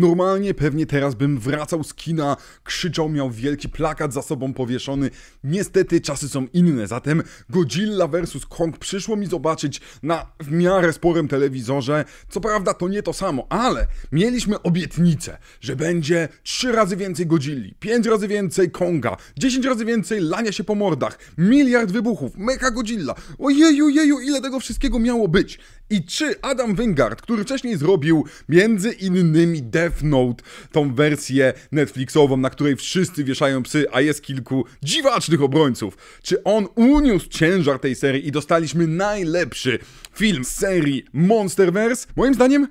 Normalnie pewnie teraz bym wracał z kina, krzyczał, miał wielki plakat za sobą powieszony. Niestety czasy są inne, zatem Godzilla vs. Kong przyszło mi zobaczyć na w miarę sporym telewizorze. Co prawda to nie to samo, ale mieliśmy obietnicę, że będzie 3 razy więcej Godzilli, 5 razy więcej Konga, 10 razy więcej lania się po mordach, miliard wybuchów, mega Godzilla. Ojeju, jeju, ile tego wszystkiego miało być. I czy Adam Wingard, który wcześniej zrobił między innymi Death Note, tą wersję Netflixową, na której wszyscy wieszają psy, a jest kilku dziwacznych obrońców, czy on uniósł ciężar tej serii i dostaliśmy najlepszy film z serii Monsterverse? Moim zdaniem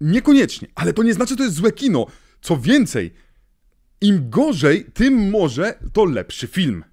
niekoniecznie, ale to nie znaczy, że to jest złe kino. Co więcej, im gorzej, tym może to lepszy film.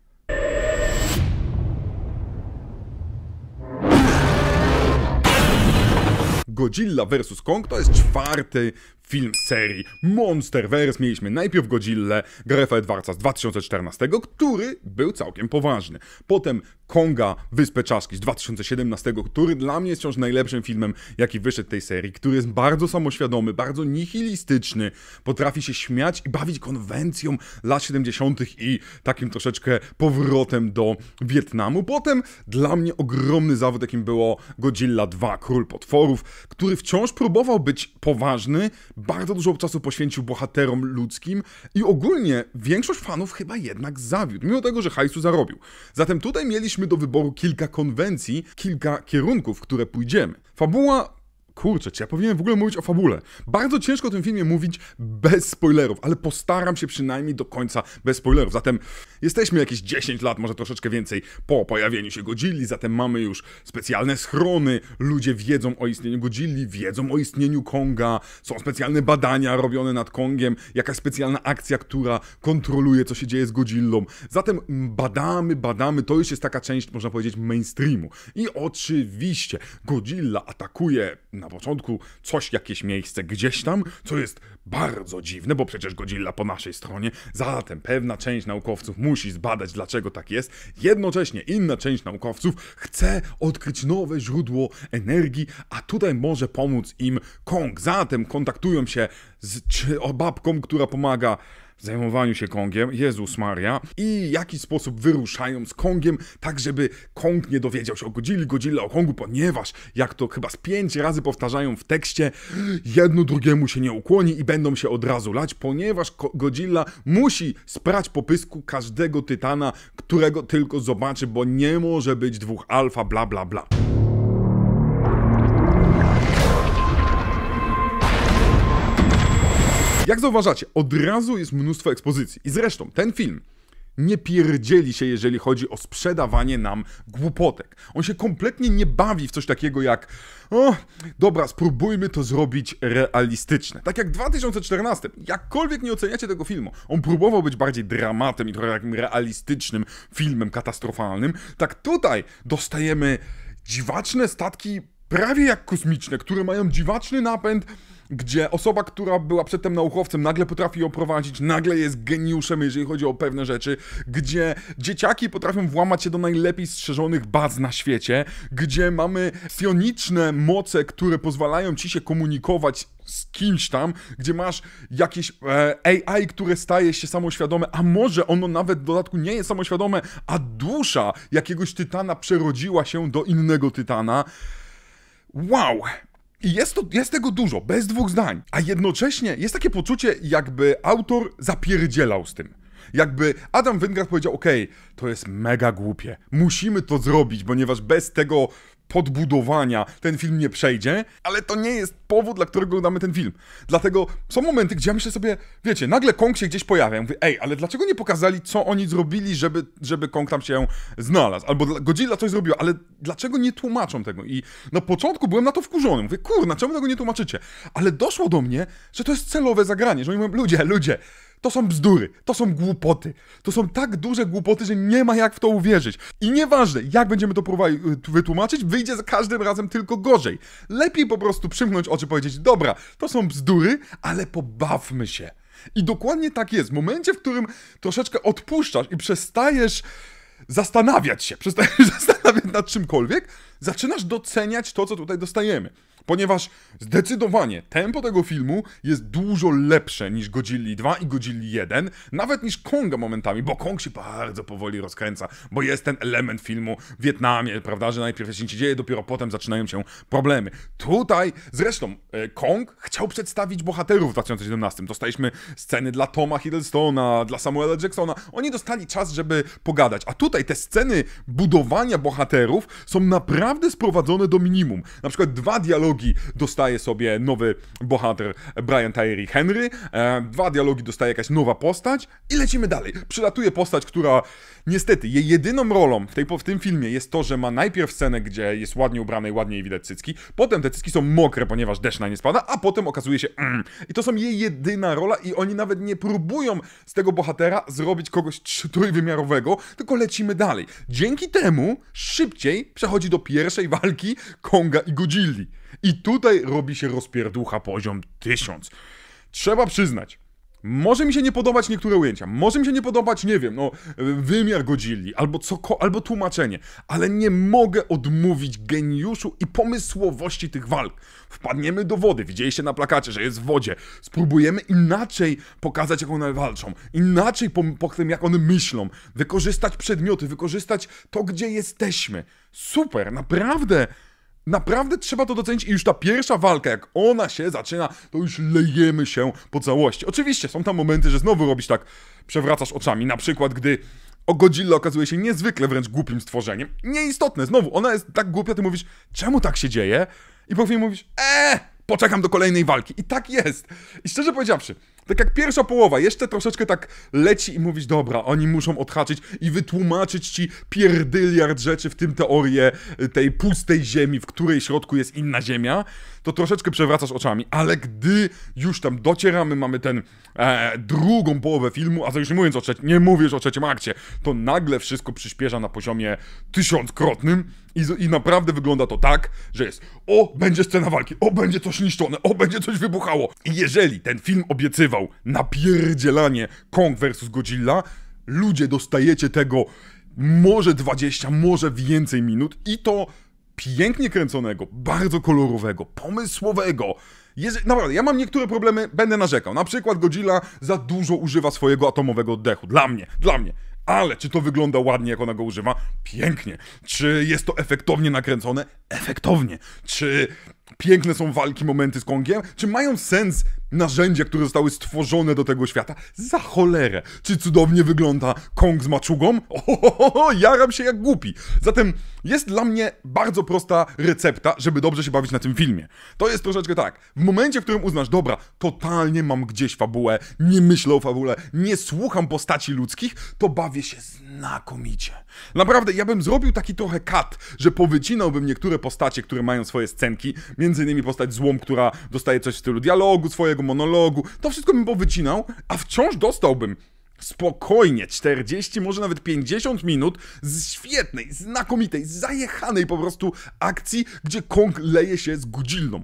Godzilla vs. Kong to jest czwarty film serii Monsterverse mieliśmy najpierw Godzilla Grefa Edwarda z 2014, który był całkiem poważny. Potem Konga Wyspę Czaszki z 2017, który dla mnie jest wciąż najlepszym filmem, jaki wyszedł tej serii, który jest bardzo samoświadomy, bardzo nihilistyczny, potrafi się śmiać i bawić konwencją lat 70. i takim troszeczkę powrotem do Wietnamu. Potem dla mnie ogromny zawód, jakim było Godzilla 2 Król Potworów, który wciąż próbował być poważny, bardzo dużo czasu poświęcił bohaterom ludzkim i ogólnie większość fanów chyba jednak zawiódł, mimo tego, że hajsu zarobił. Zatem tutaj mieliśmy do wyboru kilka konwencji, kilka kierunków, które pójdziemy. Fabuła Kurczę, ja powinienem w ogóle mówić o fabule. Bardzo ciężko o tym filmie mówić bez spoilerów, ale postaram się przynajmniej do końca bez spoilerów. Zatem jesteśmy jakieś 10 lat, może troszeczkę więcej po pojawieniu się Godzilli, zatem mamy już specjalne schrony, ludzie wiedzą o istnieniu Godzilli, wiedzą o istnieniu Konga, są specjalne badania robione nad Kongiem, jakaś specjalna akcja, która kontroluje, co się dzieje z Godzillą. Zatem badamy, badamy, to już jest taka część, można powiedzieć, mainstreamu. I oczywiście Godzilla atakuje na początku coś, jakieś miejsce gdzieś tam, co jest bardzo dziwne, bo przecież Godzilla po naszej stronie, zatem pewna część naukowców musi zbadać, dlaczego tak jest. Jednocześnie inna część naukowców chce odkryć nowe źródło energii, a tutaj może pomóc im Kong. Zatem kontaktują się z babką, która pomaga zajmowaniu się Kongiem, Jezus Maria, i w jaki sposób wyruszają z Kongiem, tak żeby Kong nie dowiedział się o Godzilli, Godzilla o Kongu, ponieważ, jak to chyba z pięć razy powtarzają w tekście, jedno drugiemu się nie ukłoni i będą się od razu lać, ponieważ Godzilla musi sprać po pysku każdego tytana, którego tylko zobaczy, bo nie może być dwóch alfa, bla bla bla. Jak zauważacie, od razu jest mnóstwo ekspozycji. I zresztą ten film nie pierdzieli się, jeżeli chodzi o sprzedawanie nam głupotek. On się kompletnie nie bawi w coś takiego jak o, dobra, spróbujmy to zrobić realistyczne. Tak jak 2014, jakkolwiek nie oceniacie tego filmu, on próbował być bardziej dramatem i trochę takim realistycznym filmem katastrofalnym, tak tutaj dostajemy dziwaczne statki prawie jak kosmiczne, które mają dziwaczny napęd, gdzie osoba, która była przedtem naukowcem, nagle potrafi ją prowadzić, nagle jest geniuszem, jeżeli chodzi o pewne rzeczy, gdzie dzieciaki potrafią włamać się do najlepiej strzeżonych baz na świecie, gdzie mamy fioniczne moce, które pozwalają ci się komunikować z kimś tam, gdzie masz jakieś e, AI, które staje się samoświadome, a może ono nawet w dodatku nie jest samoświadome, a dusza jakiegoś tytana przerodziła się do innego tytana. Wow! I jest, to, jest tego dużo, bez dwóch zdań. A jednocześnie jest takie poczucie, jakby autor zapierdzielał z tym. Jakby Adam Wingard powiedział, ok, to jest mega głupie, musimy to zrobić, ponieważ bez tego podbudowania ten film nie przejdzie, ale to nie jest powód, dla którego oglądamy ten film. Dlatego są momenty, gdzie ja myślę sobie, wiecie, nagle Kong się gdzieś pojawia. Ja mówię, ej, ale dlaczego nie pokazali, co oni zrobili, żeby, żeby Kong tam się znalazł? Albo Godzilla coś zrobiła, ale dlaczego nie tłumaczą tego? I na początku byłem na to wkurzony. Mówię, kurna, czemu tego nie tłumaczycie? Ale doszło do mnie, że to jest celowe zagranie, że oni mówią, ludzie, ludzie, to są bzdury, to są głupoty. To są tak duże głupoty, że nie ma jak w to uwierzyć. I nieważne, jak będziemy to próbowali y, wytłumaczyć, wyjdzie za każdym razem tylko gorzej. Lepiej po prostu przymknąć oczy i powiedzieć, dobra, to są bzdury, ale pobawmy się. I dokładnie tak jest. W momencie, w którym troszeczkę odpuszczasz i przestajesz zastanawiać się, przestajesz zastanawiać nad czymkolwiek, zaczynasz doceniać to, co tutaj dostajemy. Ponieważ zdecydowanie tempo tego filmu jest dużo lepsze niż Godzilli 2 i Godzilli 1, nawet niż Konga momentami, bo Kong się bardzo powoli rozkręca, bo jest ten element filmu w Wietnamie, prawda, że najpierw się nic dzieje, dopiero potem zaczynają się problemy. Tutaj, zresztą, e, Kong chciał przedstawić bohaterów w 2017. Dostaliśmy sceny dla Toma Hiddlestona, dla Samuela Jacksona. Oni dostali czas, żeby pogadać. A tutaj te sceny budowania bohaterów są naprawdę sprowadzone do minimum. Na przykład dwa dialogi dialogi dostaje sobie nowy bohater Brian Tyree Henry, e, dwa dialogi dostaje jakaś nowa postać i lecimy dalej. Przylatuje postać, która niestety jej jedyną rolą w, tej, w tym filmie jest to, że ma najpierw scenę, gdzie jest ładnie ubrana i ładniej widać cycki, potem te cycki są mokre, ponieważ deszcz na nie spada, a potem okazuje się mm. I to są jej jedyna rola i oni nawet nie próbują z tego bohatera zrobić kogoś trójwymiarowego, tylko lecimy dalej. Dzięki temu szybciej przechodzi do pierwszej walki Konga i Godzilli. I tutaj robi się rozpierducha poziom 1000. Trzeba przyznać, może mi się nie podobać niektóre ujęcia, może mi się nie podobać, nie wiem, no, wymiar godzili, albo, co, albo tłumaczenie, ale nie mogę odmówić geniuszu i pomysłowości tych walk. Wpadniemy do wody, widzieliście na plakacie, że jest w wodzie, spróbujemy inaczej pokazać, jak one walczą, inaczej po, po tym, jak one myślą, wykorzystać przedmioty, wykorzystać to, gdzie jesteśmy. Super, naprawdę! Naprawdę trzeba to docenić i już ta pierwsza walka, jak ona się zaczyna, to już lejemy się po całości. Oczywiście są tam momenty, że znowu robisz tak, przewracasz oczami, na przykład gdy o Godzilla okazuje się niezwykle wręcz głupim stworzeniem. Nieistotne, znowu, ona jest tak głupia, ty mówisz, czemu tak się dzieje? I po chwili mówisz, eee, poczekam do kolejnej walki. I tak jest. I szczerze powiedziawszy, tak jak pierwsza połowa, jeszcze troszeczkę tak leci i mówisz, dobra, oni muszą odhaczyć i wytłumaczyć ci pierdyliard rzeczy, w tym teorię y, tej pustej ziemi, w której środku jest inna ziemia, to troszeczkę przewracasz oczami, ale gdy już tam docieramy, mamy ten e, drugą połowę filmu, a to już nie mówiąc o trzecim, nie mówisz o trzecim akcie, to nagle wszystko przyspiesza na poziomie tysiąckrotnym i, i naprawdę wygląda to tak, że jest o, będzie scena walki, o, będzie coś niszczone, o, będzie coś wybuchało. I jeżeli ten film obiecywa nazywał napierdzielanie Kong vs Godzilla. Ludzie dostajecie tego może 20, może więcej minut i to pięknie kręconego, bardzo kolorowego, pomysłowego. Jeż... naprawdę, ja mam niektóre problemy, będę narzekał. Na przykład Godzilla za dużo używa swojego atomowego oddechu. Dla mnie, dla mnie. Ale czy to wygląda ładnie, jak ona go używa? Pięknie. Czy jest to efektownie nakręcone? Efektownie. Czy piękne są walki, momenty z Kongiem? Czy mają sens narzędzia, które zostały stworzone do tego świata. Za cholerę! Czy cudownie wygląda Kong z maczugą? Ohohoho, jaram się jak głupi. Zatem jest dla mnie bardzo prosta recepta, żeby dobrze się bawić na tym filmie. To jest troszeczkę tak. W momencie, w którym uznasz, dobra, totalnie mam gdzieś fabułę, nie myślę o fabule, nie słucham postaci ludzkich, to bawię się znakomicie. Naprawdę, ja bym zrobił taki trochę kat, że powycinałbym niektóre postacie, które mają swoje scenki, między innymi postać złom, która dostaje coś w stylu dialogu swojego, monologu. To wszystko bym powycinał, a wciąż dostałbym spokojnie 40, może nawet 50 minut z świetnej, znakomitej, zajechanej po prostu akcji, gdzie Kong leje się z godzilną.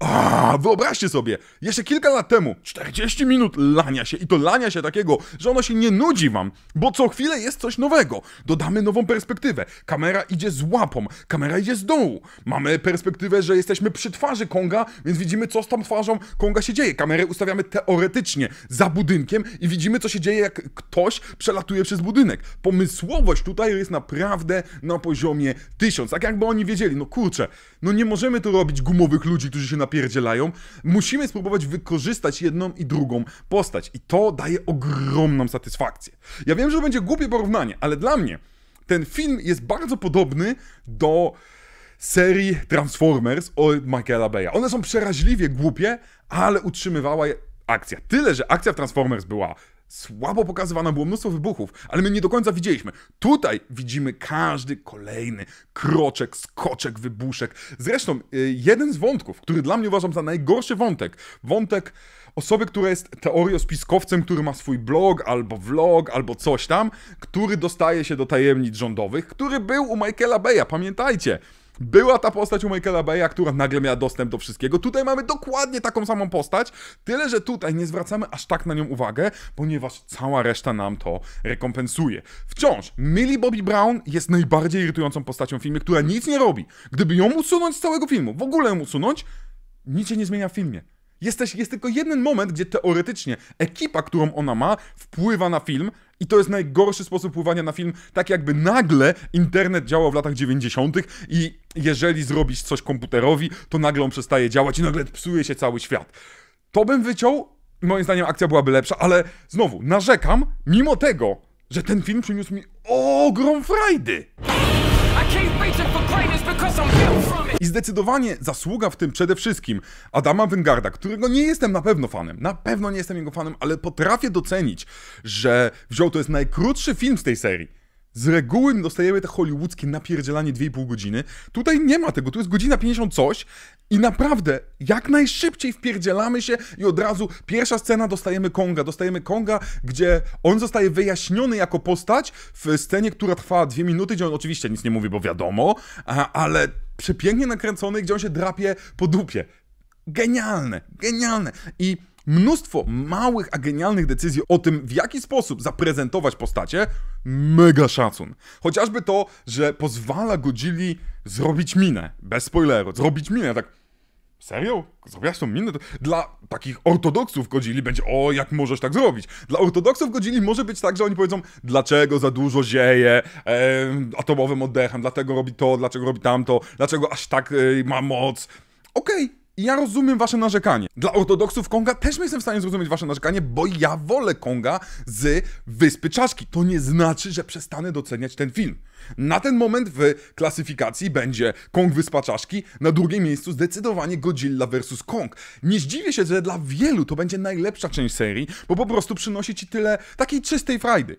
A, wyobraźcie sobie, jeszcze kilka lat temu, 40 minut lania się i to lania się takiego, że ono się nie nudzi wam, bo co chwilę jest coś nowego. Dodamy nową perspektywę. Kamera idzie z łapą, kamera idzie z dołu. Mamy perspektywę, że jesteśmy przy twarzy Konga, więc widzimy, co z tą twarzą Konga się dzieje. Kamerę ustawiamy teoretycznie za budynkiem i widzimy, co się dzieje, jak ktoś przelatuje przez budynek. Pomysłowość tutaj jest naprawdę na poziomie 1000. Tak jakby oni wiedzieli, no kurczę, no nie możemy tu robić gumowych ludzi, którzy się napierdzielają. Musimy spróbować wykorzystać jedną i drugą postać. I to daje ogromną satysfakcję. Ja wiem, że to będzie głupie porównanie, ale dla mnie ten film jest bardzo podobny do serii Transformers od Michaela Bay'a. One są przeraźliwie głupie, ale utrzymywała je akcja. Tyle, że akcja w Transformers była słabo pokazywana, było mnóstwo wybuchów, ale my nie do końca widzieliśmy. Tutaj widzimy każdy kolejny kroczek, skoczek, wybuszek. Zresztą y, jeden z wątków, który dla mnie uważam za najgorszy wątek, wątek osoby, która jest teoriospiskowcem, który ma swój blog albo vlog albo coś tam, który dostaje się do tajemnic rządowych, który był u Michaela Beya, pamiętajcie była ta postać u Michaela Bay'a, która nagle miała dostęp do wszystkiego. Tutaj mamy dokładnie taką samą postać, tyle że tutaj nie zwracamy aż tak na nią uwagę, ponieważ cała reszta nam to rekompensuje. Wciąż Millie Bobby Brown jest najbardziej irytującą postacią w filmie, która nic nie robi. Gdyby ją usunąć z całego filmu, w ogóle ją usunąć, nic się nie zmienia w filmie. Jesteś, jest tylko jeden moment, gdzie teoretycznie ekipa, którą ona ma, wpływa na film i to jest najgorszy sposób wpływania na film, tak jakby nagle internet działał w latach 90. i jeżeli zrobisz coś komputerowi, to nagle on przestaje działać i nagle psuje się cały świat. To bym wyciął, moim zdaniem akcja byłaby lepsza, ale znowu, narzekam, mimo tego, że ten film przyniósł mi ogrom frajdy. I i zdecydowanie zasługa w tym przede wszystkim Adama Wingarda, którego nie jestem na pewno fanem, na pewno nie jestem jego fanem, ale potrafię docenić, że wziął to jest najkrótszy film z tej serii. Z reguły dostajemy te hollywoodzkie napierdzielanie 2,5 godziny. Tutaj nie ma tego, tu jest godzina 50 coś i naprawdę jak najszybciej wpierdzielamy się i od razu pierwsza scena dostajemy Konga. Dostajemy Konga, gdzie on zostaje wyjaśniony jako postać w scenie, która trwa 2 minuty, gdzie on oczywiście nic nie mówi, bo wiadomo, ale przepięknie nakręcony, gdzie on się drapie po dupie. Genialne, genialne. I mnóstwo małych, a genialnych decyzji o tym, w jaki sposób zaprezentować postacie, mega szacun. Chociażby to, że pozwala Godzilli zrobić minę, bez spoileru, zrobić minę, tak Serio? Zrobiłaś tą minę? Dla takich ortodoksów Godzili będzie, o, jak możesz tak zrobić? Dla ortodoksów Godzili może być tak, że oni powiedzą, dlaczego za dużo zieje e, atomowym oddechem, dlaczego robi to, dlaczego robi tamto, dlaczego aż tak e, ma moc. Okej, okay, i ja rozumiem wasze narzekanie. Dla ortodoksów Konga też nie jestem w stanie zrozumieć wasze narzekanie, bo ja wolę Konga z Wyspy Czaszki. To nie znaczy, że przestanę doceniać ten film. Na ten moment w klasyfikacji będzie Kong Wyspa Czaszki, na drugim miejscu zdecydowanie Godzilla vs. Kong. Nie zdziwię się, że dla wielu to będzie najlepsza część serii, bo po prostu przynosi ci tyle takiej czystej frajdy.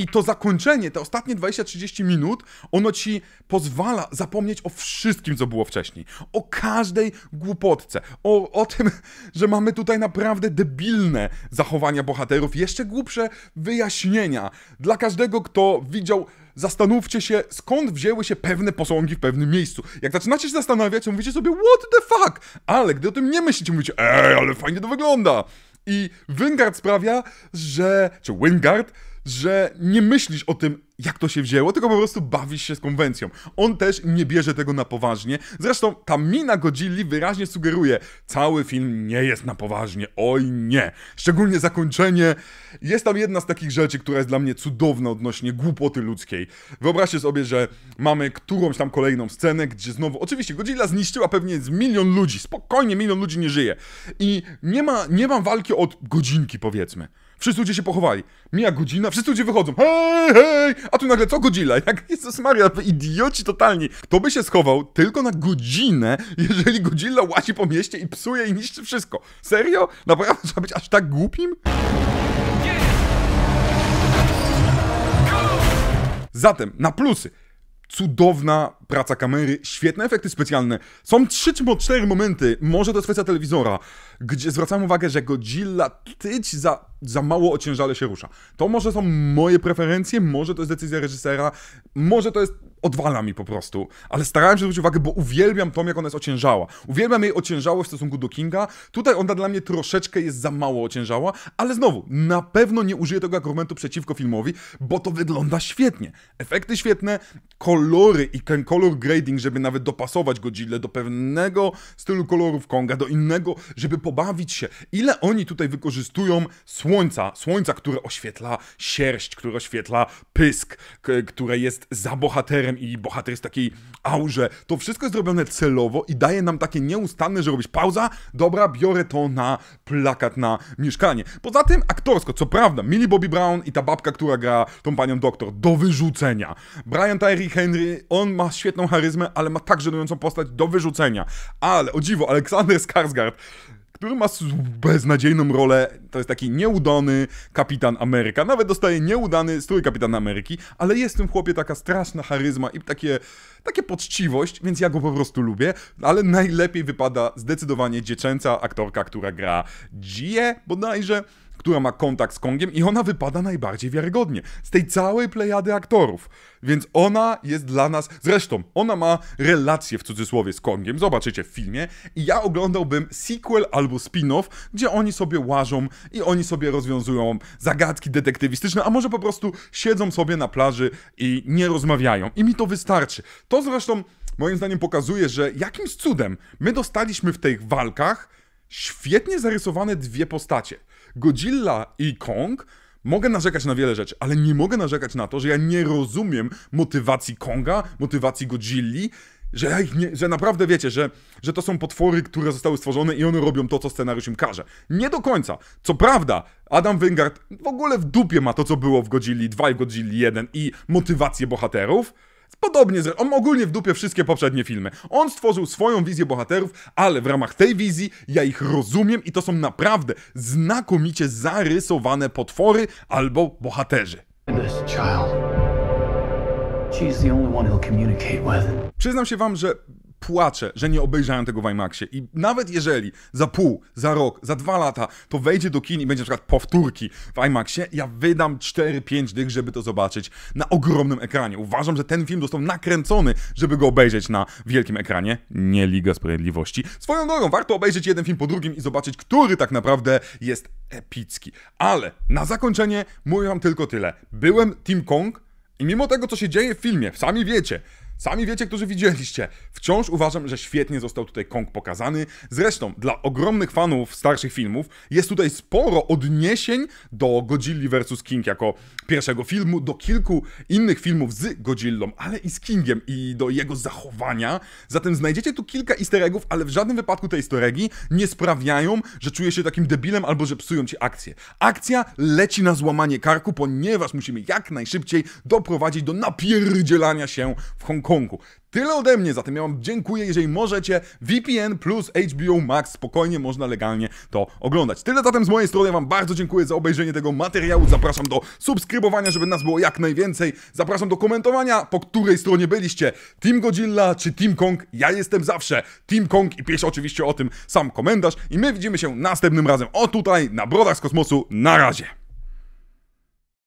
I to zakończenie, te ostatnie 20-30 minut, ono ci pozwala zapomnieć o wszystkim, co było wcześniej. O każdej głupotce. O, o tym, że mamy tutaj naprawdę debilne zachowania bohaterów, jeszcze głupsze wyjaśnienia. Dla każdego, kto widział zastanówcie się, skąd wzięły się pewne posągi w pewnym miejscu. Jak zaczynacie się zastanawiać, to mówicie sobie, what the fuck? Ale gdy o tym nie myślicie, mówicie, ej, ale fajnie to wygląda. I Wingard sprawia, że... czy Wingard że nie myślisz o tym, jak to się wzięło, tylko po prostu bawisz się z konwencją. On też nie bierze tego na poważnie. Zresztą ta mina Godzilli wyraźnie sugeruje, cały film nie jest na poważnie, oj nie. Szczególnie zakończenie. Jest tam jedna z takich rzeczy, która jest dla mnie cudowna odnośnie głupoty ludzkiej. Wyobraźcie sobie, że mamy którąś tam kolejną scenę, gdzie znowu, oczywiście Godzilla zniszczyła pewnie z milion ludzi, spokojnie milion ludzi nie żyje. I nie ma, nie mam walki od godzinki powiedzmy. Wszyscy ludzie się pochowali. Mija godzina, wszyscy ludzie wychodzą. Hej, hej! a tu nagle co Godzilla? Jak Jezus Maria, idioci totalni. Kto by się schował tylko na godzinę, jeżeli Godzilla łazi po mieście i psuje i niszczy wszystko? Serio? Naprawdę trzeba być aż tak głupim? Zatem, na plusy cudowna praca kamery, świetne efekty specjalne. Są trzy czy cztery momenty, może to jest kwestia telewizora, gdzie zwracam uwagę, że Godzilla tyć za, za mało ociężale się rusza. To może są moje preferencje, może to jest decyzja reżysera, może to jest odwala mi po prostu. Ale starałem się zwrócić uwagę, bo uwielbiam to, jak ona jest ociężała. Uwielbiam jej ociężałość w stosunku do Kinga. Tutaj ona dla mnie troszeczkę jest za mało ociężała, ale znowu, na pewno nie użyję tego argumentu przeciwko filmowi, bo to wygląda świetnie. Efekty świetne, kolory i ten kolor grading, żeby nawet dopasować Godzilla do pewnego stylu kolorów Konga, do innego, żeby pobawić się. Ile oni tutaj wykorzystują słońca, słońca, które oświetla sierść, które oświetla pysk, które jest za bohaterem, bohaterem i bohater jest takiej aurze. To wszystko jest zrobione celowo i daje nam takie nieustanne, że robisz pauza, dobra, biorę to na plakat na mieszkanie. Poza tym aktorsko, co prawda, Millie Bobby Brown i ta babka, która gra tą panią doktor, do wyrzucenia. Brian Tyree Henry, on ma świetną charyzmę, ale ma tak żenującą postać do wyrzucenia. Ale, o dziwo, Aleksander Skarsgård który ma beznadziejną rolę, to jest taki nieudany kapitan Ameryka, nawet dostaje nieudany strój kapitan Ameryki, ale jest w tym chłopie taka straszna charyzma i takie, takie poczciwość, więc ja go po prostu lubię, ale najlepiej wypada zdecydowanie dziecięca aktorka, która gra Gie bodajże, która ma kontakt z Kongiem i ona wypada najbardziej wiarygodnie z tej całej plejady aktorów. Więc ona jest dla nas, zresztą ona ma relację w cudzysłowie z Kongiem, zobaczycie w filmie i ja oglądałbym sequel albo spin-off, gdzie oni sobie łażą i oni sobie rozwiązują zagadki detektywistyczne, a może po prostu siedzą sobie na plaży i nie rozmawiają. I mi to wystarczy. To zresztą moim zdaniem pokazuje, że jakimś cudem my dostaliśmy w tych walkach świetnie zarysowane dwie postacie. Godzilla i Kong Mogę narzekać na wiele rzeczy, ale nie mogę narzekać na to, że ja nie rozumiem motywacji Konga, motywacji Godzilli, że, ja ich nie, że naprawdę wiecie, że, że to są potwory, które zostały stworzone i one robią to, co scenariusz im każe. Nie do końca. Co prawda, Adam Wingard w ogóle w dupie ma to, co było w Godzilli 2 i Godzilli 1 i motywację bohaterów, Podobnie, że on ogólnie w dupie wszystkie poprzednie filmy. On stworzył swoją wizję bohaterów, ale w ramach tej wizji ja ich rozumiem i to są naprawdę znakomicie zarysowane potwory albo bohaterzy. Przyznam się wam, że płaczę, że nie obejrzałem tego w IMAXie. I nawet jeżeli za pół, za rok, za dwa lata to wejdzie do kin i będzie na przykład powtórki w IMAXie, ja wydam 4-5 dych, żeby to zobaczyć na ogromnym ekranie. Uważam, że ten film został nakręcony, żeby go obejrzeć na wielkim ekranie. Nie Liga Sprawiedliwości. Swoją drogą, warto obejrzeć jeden film po drugim i zobaczyć, który tak naprawdę jest epicki. Ale na zakończenie mówię wam tylko tyle. Byłem Tim Kong i mimo tego, co się dzieje w filmie, sami wiecie, Sami wiecie, którzy widzieliście. Wciąż uważam, że świetnie został tutaj Kong pokazany. Zresztą, dla ogromnych fanów starszych filmów jest tutaj sporo odniesień do Godzilli vs. King jako pierwszego filmu, do kilku innych filmów z Godzillą, ale i z Kingiem i do jego zachowania. Zatem znajdziecie tu kilka easter eggów, ale w żadnym wypadku te easter eggi nie sprawiają, że czujesz się takim debilem albo że psują ci akcję. Akcja leci na złamanie karku, ponieważ musimy jak najszybciej doprowadzić do napierdzielania się w Hongkongu Hongkongu. Tyle ode mnie, zatem ja wam dziękuję, jeżeli możecie, VPN plus HBO Max, spokojnie można legalnie to oglądać. Tyle zatem z mojej strony, ja wam bardzo dziękuję za obejrzenie tego materiału, zapraszam do subskrybowania, żeby nas było jak najwięcej, zapraszam do komentowania, po której stronie byliście, Team Godzilla czy Team Kong, ja jestem zawsze Team Kong i pisze oczywiście o tym sam komentarz i my widzimy się następnym razem, o tutaj, na Brodach z Kosmosu, na razie!